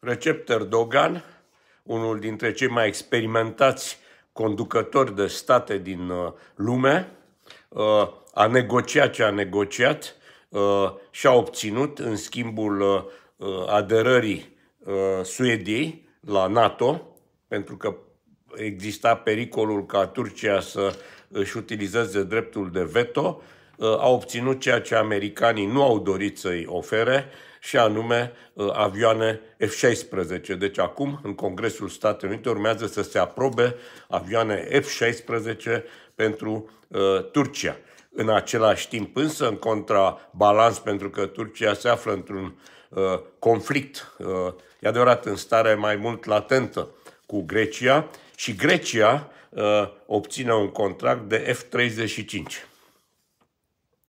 Recep Erdogan, unul dintre cei mai experimentați conducători de state din uh, lume, uh, a negociat ce a negociat uh, și a obținut în schimbul aderării Suediei la NATO, pentru că exista pericolul ca Turcia să își utilizeze dreptul de veto Uh, a obținut ceea ce americanii nu au dorit să-i ofere, și anume uh, avioane F-16. Deci acum, în Congresul Statelor Unite, urmează să se aprobe avioane F-16 pentru uh, Turcia. În același timp, însă, în contrabalans, pentru că Turcia se află într-un uh, conflict, uh, e adevărat, în stare mai mult latentă cu Grecia, și Grecia uh, obține un contract de F-35.